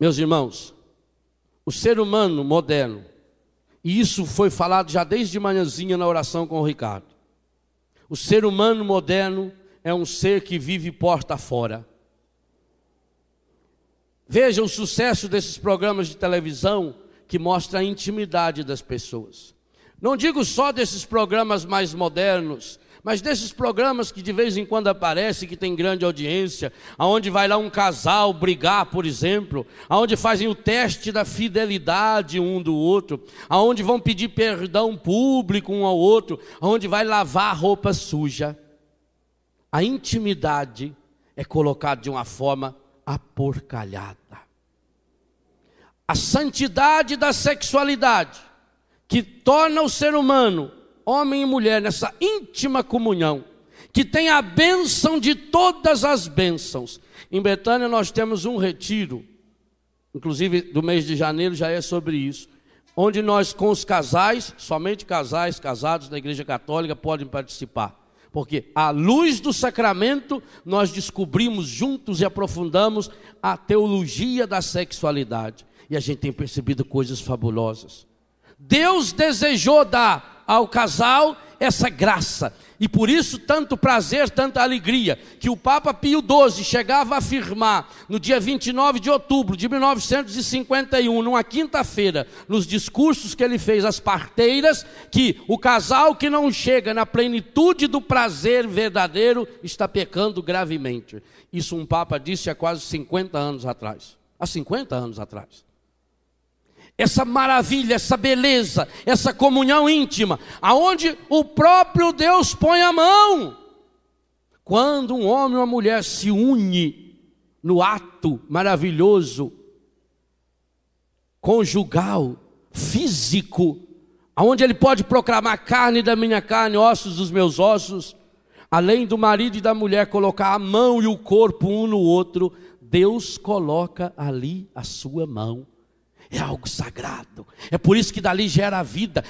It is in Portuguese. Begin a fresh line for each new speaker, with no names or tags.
meus irmãos, o ser humano moderno, e isso foi falado já desde manhãzinha na oração com o Ricardo. O ser humano moderno é um ser que vive porta fora. Veja o sucesso desses programas de televisão que mostra a intimidade das pessoas. Não digo só desses programas mais modernos, mas desses programas que de vez em quando aparecem, que tem grande audiência, aonde vai lá um casal brigar, por exemplo, aonde fazem o teste da fidelidade um do outro, aonde vão pedir perdão público um ao outro, aonde vai lavar a roupa suja. A intimidade é colocada de uma forma aporcalhada. A santidade da sexualidade, que torna o ser humano homem e mulher, nessa íntima comunhão, que tem a bênção de todas as bênçãos. Em Betânia nós temos um retiro, inclusive do mês de janeiro já é sobre isso, onde nós com os casais, somente casais, casados da Igreja Católica podem participar. Porque à luz do sacramento nós descobrimos juntos e aprofundamos a teologia da sexualidade e a gente tem percebido coisas fabulosas. Deus desejou dar ao casal essa graça. E por isso, tanto prazer, tanta alegria, que o Papa Pio XII chegava a afirmar, no dia 29 de outubro de 1951, numa quinta-feira, nos discursos que ele fez às parteiras, que o casal que não chega na plenitude do prazer verdadeiro está pecando gravemente. Isso um Papa disse há quase 50 anos atrás. Há 50 anos atrás essa maravilha, essa beleza, essa comunhão íntima, aonde o próprio Deus põe a mão. Quando um homem ou uma mulher se une no ato maravilhoso, conjugal, físico, aonde ele pode proclamar carne da minha carne, ossos dos meus ossos, além do marido e da mulher colocar a mão e o corpo um no outro, Deus coloca ali a sua mão é algo sagrado. É por isso que dali gera a vida,